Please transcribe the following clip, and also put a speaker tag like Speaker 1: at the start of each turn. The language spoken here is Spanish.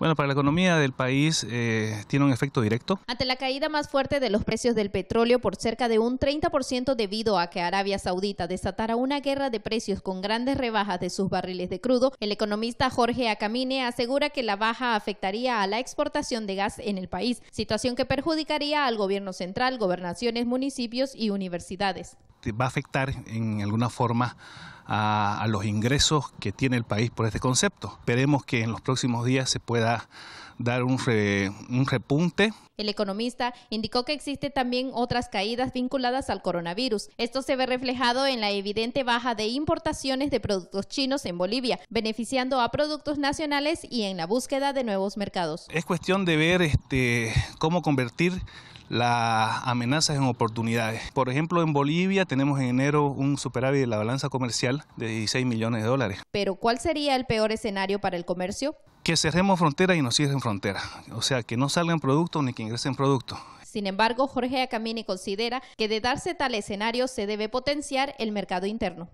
Speaker 1: Bueno, para la economía del país eh, tiene un efecto directo.
Speaker 2: Ante la caída más fuerte de los precios del petróleo por cerca de un 30% debido a que Arabia Saudita desatara una guerra de precios con grandes rebajas de sus barriles de crudo, el economista Jorge Acamine asegura que la baja afectaría a la exportación de gas en el país, situación que perjudicaría al gobierno central, gobernaciones, municipios y universidades.
Speaker 1: Va a afectar en alguna forma a, los ingresos que tiene el país por este concepto. Esperemos que en los próximos días se pueda dar un, un, repunte.
Speaker 2: El economista indicó que existen también otras caídas vinculadas al coronavirus. Esto se ve reflejado en la evidente baja de importaciones de productos chinos en Bolivia, beneficiando a productos nacionales y en la búsqueda de nuevos mercados.
Speaker 1: Es cuestión de ver este, cómo convertir las amenazas en oportunidades. Por ejemplo, en Bolivia tenemos en enero un superávit de la balanza comercial de 16 millones de dólares.
Speaker 2: Pero ¿cuál sería el peor escenario para el comercio?
Speaker 1: Que cerremos fronteras y nos cierren frontera. O sea, que no salgan productos ni que ingresen productos.
Speaker 2: Sin embargo, Jorge Acamini considera que de darse tal escenario se debe potenciar el mercado interno.